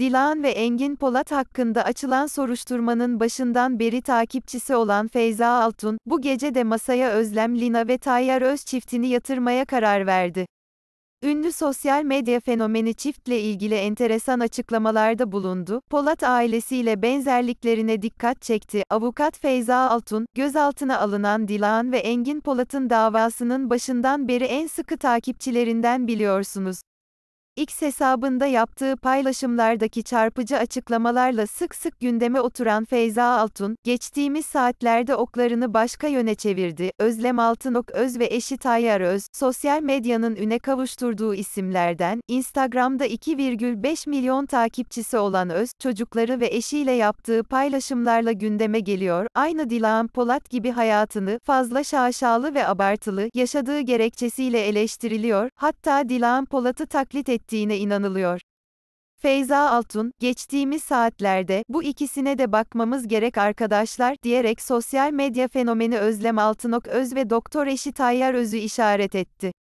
Dilan ve Engin Polat hakkında açılan soruşturmanın başından beri takipçisi olan Feyza Altun, bu gece de masaya Özlem Lina ve Tayyar Öz çiftini yatırmaya karar verdi. Ünlü sosyal medya fenomeni çiftle ilgili enteresan açıklamalarda bulundu. Polat ailesiyle benzerliklerine dikkat çekti. Avukat Feyza Altun, gözaltına alınan Dilan ve Engin Polat'ın davasının başından beri en sıkı takipçilerinden biliyorsunuz. X hesabında yaptığı paylaşımlardaki çarpıcı açıklamalarla sık sık gündeme oturan Feyza Altun, geçtiğimiz saatlerde oklarını başka yöne çevirdi. Özlem Altınok Öz ve eşi Tayyar Öz, sosyal medyanın üne kavuşturduğu isimlerden, Instagram'da 2,5 milyon takipçisi olan Öz, çocukları ve eşiyle yaptığı paylaşımlarla gündeme geliyor. Aynı Dilan Polat gibi hayatını, fazla şaşalı ve abartılı, yaşadığı gerekçesiyle eleştiriliyor. Hatta Dilan Polat'ı taklit etti ettiğine inanılıyor. Feyza Altun, geçtiğimiz saatlerde bu ikisine de bakmamız gerek arkadaşlar diyerek sosyal medya fenomeni Özlem Altınok Öz ve Doktor eşi Tayyar Öz'ü işaret etti.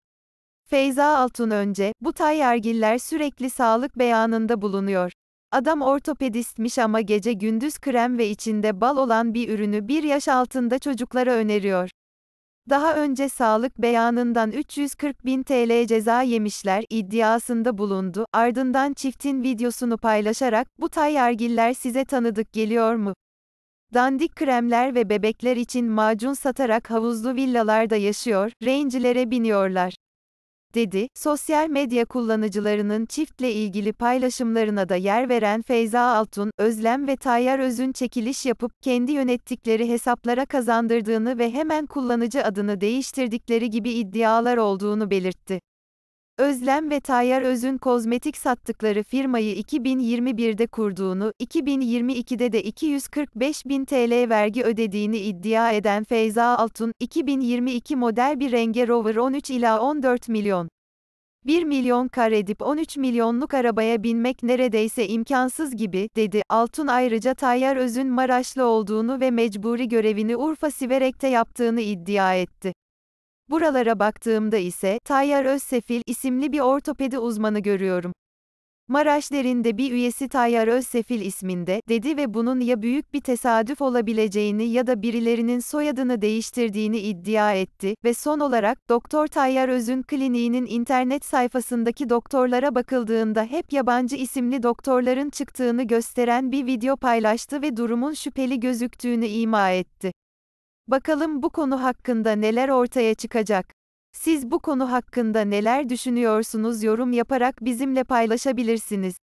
Feyza Altun önce, bu Tayyargiller sürekli sağlık beyanında bulunuyor. Adam ortopedistmiş ama gece gündüz krem ve içinde bal olan bir ürünü bir yaş altında çocuklara öneriyor daha önce sağlık beyanından 340 bin TL ceza yemişler iddiasında bulundu. Ardından çiftin videosunu paylaşarak bu Tay yargiller size tanıdık geliyor mu? Dandik kremler ve bebekler için macun satarak havuzlu villalarda yaşıyor, rencilere biniyorlar dedi. Sosyal medya kullanıcılarının çiftle ilgili paylaşımlarına da yer veren Feyza Altun, Özlem ve Tayyar Öz'ün çekiliş yapıp kendi yönettikleri hesaplara kazandırdığını ve hemen kullanıcı adını değiştirdikleri gibi iddialar olduğunu belirtti. Özlem ve Tayyar Öz'ün kozmetik sattıkları firmayı 2021'de kurduğunu, 2022'de de 245 bin TL vergi ödediğini iddia eden Feyza Altun, 2022 model bir renge Rover 13 ila 14 milyon 1 milyon kar edip 13 milyonluk arabaya binmek neredeyse imkansız gibi, dedi. Altun ayrıca Tayyar Öz'ün Maraşlı olduğunu ve mecburi görevini Urfa Siverek'te yaptığını iddia etti. Buralara baktığımda ise Tayyar Özsefil isimli bir ortopedi uzmanı görüyorum. Maraş derinde bir üyesi Tayyar Özsefil isminde, dedi ve bunun ya büyük bir tesadüf olabileceğini ya da birilerinin soyadını değiştirdiğini iddia etti ve son olarak, Doktor Tayyar Öz'ün kliniğinin internet sayfasındaki doktorlara bakıldığında hep yabancı isimli doktorların çıktığını gösteren bir video paylaştı ve durumun şüpheli gözüktüğünü ima etti. Bakalım bu konu hakkında neler ortaya çıkacak. Siz bu konu hakkında neler düşünüyorsunuz yorum yaparak bizimle paylaşabilirsiniz.